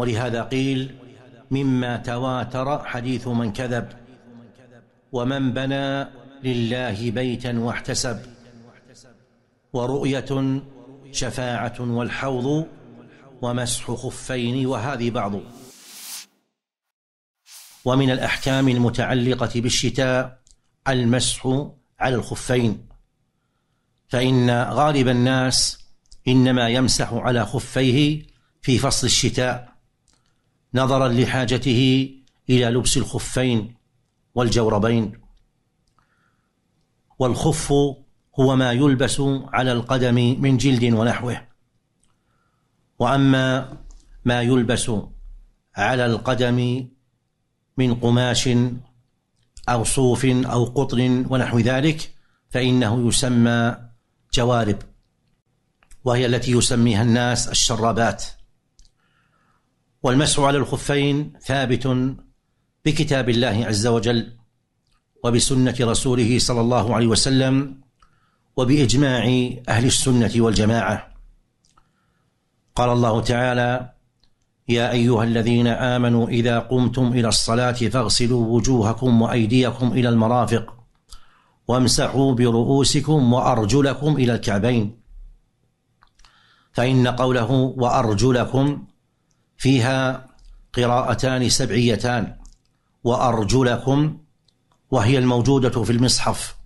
ولهذا قيل مما تواتر حديث من كذب ومن بنى لله بيتا واحتسب ورؤيه شفاعه والحوض ومسح خفين وهذه بعض ومن الاحكام المتعلقه بالشتاء المسح على الخفين فان غالب الناس انما يمسح على خفيه في فصل الشتاء نظرا لحاجته الى لبس الخفين والجوربين والخف هو ما يلبس على القدم من جلد ونحوه واما ما يلبس على القدم من قماش او صوف او قطن ونحو ذلك فانه يسمى جوارب وهي التي يسميها الناس الشرابات والمسح على الخفين ثابت بكتاب الله عز وجل وبسنه رسوله صلى الله عليه وسلم وباجماع اهل السنه والجماعه قال الله تعالى يا ايها الذين امنوا اذا قمتم الى الصلاه فاغسلوا وجوهكم وايديكم الى المرافق وامسحوا برؤوسكم وارجلكم الى الكعبين فان قوله وارجلكم فيها قراءتان سبعيتان وأرجلكم وهي الموجودة في المصحف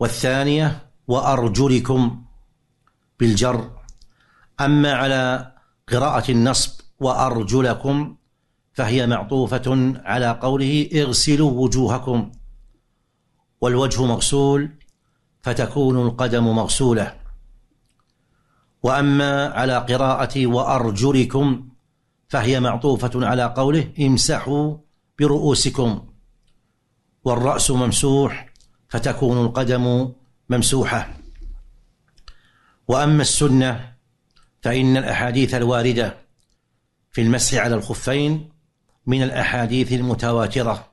والثانية وأرجلكم بالجر أما على قراءة النصب وأرجلكم فهي معطوفة على قوله اغسلوا وجوهكم والوجه مغسول فتكون القدم مغسوله وأما على قراءة وأرجلكم فهي معطوفة على قوله امسحوا برؤوسكم والرأس ممسوح فتكون القدم ممسوحة وأما السنة فإن الأحاديث الواردة في المسح على الخفين من الأحاديث المتواترة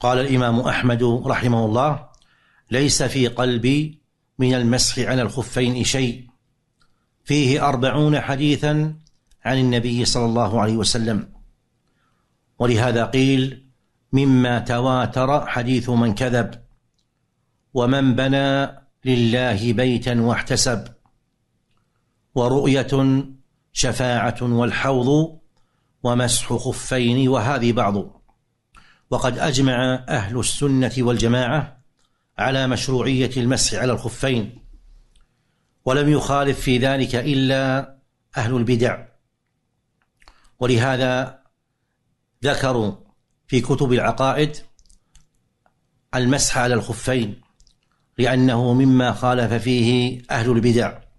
قال الإمام أحمد رحمه الله ليس في قلبي من المسح على الخفين شيء فيه أربعون حديثا عن النبي صلى الله عليه وسلم ولهذا قيل مما تواتر حديث من كذب ومن بنى لله بيتا واحتسب ورؤية شفاعة والحوض ومسح خفين وهذه بعض وقد أجمع أهل السنة والجماعة على مشروعية المسح على الخفين ولم يخالف في ذلك إلا أهل البدع ولهذا ذكروا في كتب العقائد المسح على الخفين لأنه مما خالف فيه أهل البدع